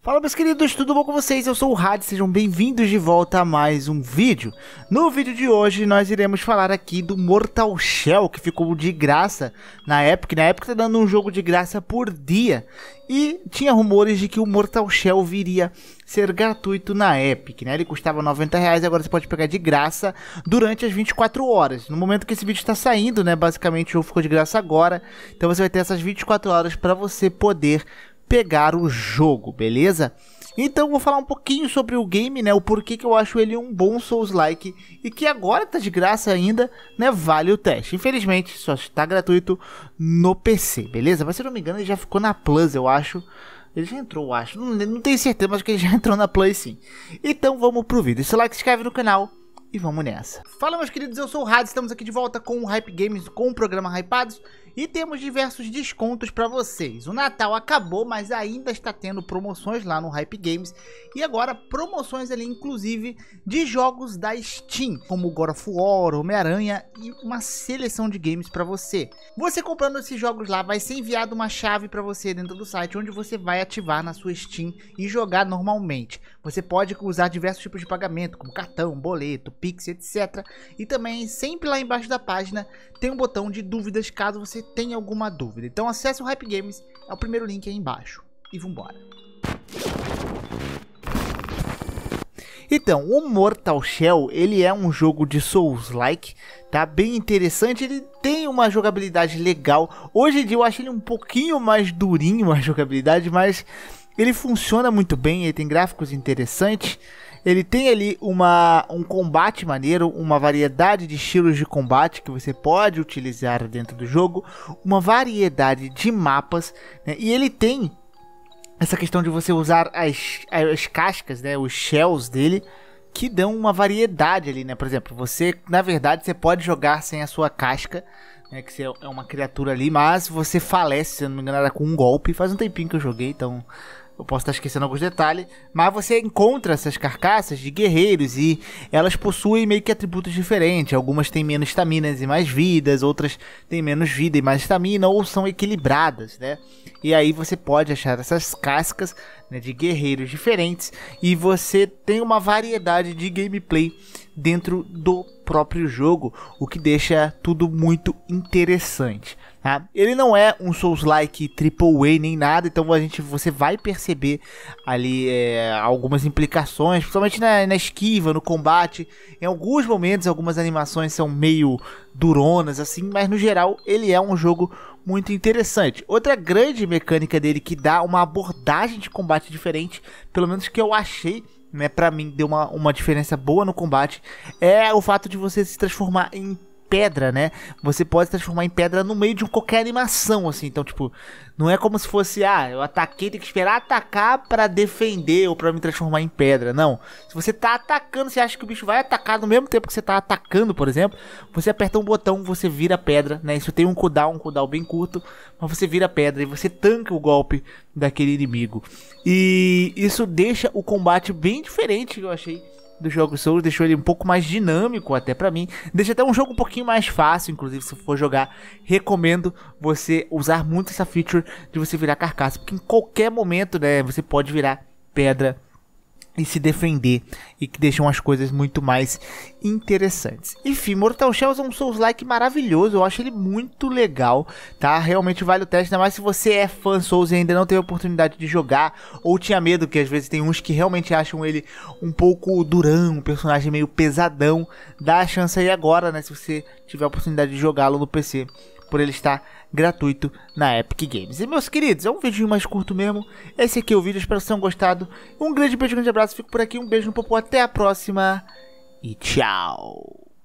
Fala meus queridos, tudo bom com vocês? Eu sou o Had, sejam bem-vindos de volta a mais um vídeo. No vídeo de hoje nós iremos falar aqui do Mortal Shell, que ficou de graça na Epic. Na Epic tá dando um jogo de graça por dia. E tinha rumores de que o Mortal Shell viria ser gratuito na Epic, né? Ele custava 90 reais, agora você pode pegar de graça durante as 24 horas. No momento que esse vídeo está saindo, né? Basicamente o jogo ficou de graça agora. Então você vai ter essas 24 horas para você poder pegar o jogo, beleza? Então vou falar um pouquinho sobre o game, né? O porquê que eu acho ele um bom Souls-like e que agora tá de graça ainda, né? Vale o teste. Infelizmente, só está gratuito no PC, beleza? Mas se não me engano, ele já ficou na Plus, eu acho. Ele já entrou, acho. Não, não tenho certeza, mas que ele já entrou na Plus sim. Então vamos pro vídeo. Se like, se inscreve no canal e vamos nessa. Fala meus queridos, eu sou o Rad, estamos aqui de volta com o Hype Games, com o programa Hypados e temos diversos descontos para vocês. O Natal acabou, mas ainda está tendo promoções lá no Hype Games e agora promoções ali inclusive de jogos da Steam, como God of War, Homem-Aranha e uma seleção de games para você. Você comprando esses jogos lá vai ser enviado uma chave para você dentro do site onde você vai ativar na sua Steam e jogar normalmente. Você pode usar diversos tipos de pagamento, como cartão, boleto, Pix, etc. E também, sempre lá embaixo da página, tem um botão de dúvidas caso você tenha alguma dúvida. Então acesse o Hype Games, é o primeiro link aí embaixo. E vambora. Então, o Mortal Shell, ele é um jogo de Souls-like, tá? Bem interessante, ele tem uma jogabilidade legal. Hoje em dia eu acho ele um pouquinho mais durinho a jogabilidade, mas ele funciona muito bem, ele tem gráficos interessantes. Ele tem ali uma, um combate maneiro, uma variedade de estilos de combate que você pode utilizar dentro do jogo, uma variedade de mapas, né? e ele tem essa questão de você usar as, as cascas, né? os shells dele, que dão uma variedade ali, né? Por exemplo, você, na verdade, você pode jogar sem a sua casca, né? Que você é uma criatura ali, mas você falece, se eu não me engano, era com um golpe. Faz um tempinho que eu joguei, então eu posso estar esquecendo alguns detalhes, mas você encontra essas carcaças de guerreiros e elas possuem meio que atributos diferentes. Algumas têm menos estamina e mais vidas, outras têm menos vida e mais estamina, ou são equilibradas, né? E aí você pode achar essas cascas né, de guerreiros diferentes e você tem uma variedade de gameplay dentro do próprio jogo, o que deixa tudo muito interessante. Tá? Ele não é um Souls-like AAA nem nada, então a gente, você vai perceber ali é, algumas implicações, principalmente na, na, esquiva, no combate. Em alguns momentos, algumas animações são meio duronas, assim, mas no geral ele é um jogo muito interessante. Outra grande mecânica dele que dá uma abordagem de combate diferente, pelo menos que eu achei né, para mim deu uma, uma diferença boa no combate, é o fato de você se transformar em pedra, né? Você pode transformar em pedra no meio de qualquer animação, assim. Então, tipo, não é como se fosse, ah, eu ataquei, tem que esperar atacar para defender ou para me transformar em pedra. Não. Se você tá atacando, você acha que o bicho vai atacar no mesmo tempo que você tá atacando, por exemplo, você aperta um botão, você vira pedra, né? Isso tem um cooldown, um cooldown bem curto, mas você vira pedra e você tanca o golpe daquele inimigo. E isso deixa o combate bem diferente, eu achei do jogo Souls, deixou ele um pouco mais dinâmico até para mim, deixa até um jogo um pouquinho mais fácil, inclusive se for jogar, recomendo você usar muito essa feature de você virar carcaça, porque em qualquer momento, né, você pode virar pedra e se defender e que deixam as coisas muito mais interessantes. Enfim, Mortal Shells é um Souls-like maravilhoso, eu acho ele muito legal, tá? Realmente vale o teste, ainda mais se você é fã Souls e ainda não teve a oportunidade de jogar ou tinha medo, que às vezes tem uns que realmente acham ele um pouco durão, um personagem meio pesadão. Dá a chance aí agora, né, se você tiver a oportunidade de jogá-lo no PC por ele estar gratuito na Epic Games. E meus queridos, é um vídeo mais curto mesmo. Esse aqui é o vídeo, espero que vocês tenham gostado. Um grande beijo, um grande abraço, fico por aqui, um beijo no popô, até a próxima e tchau!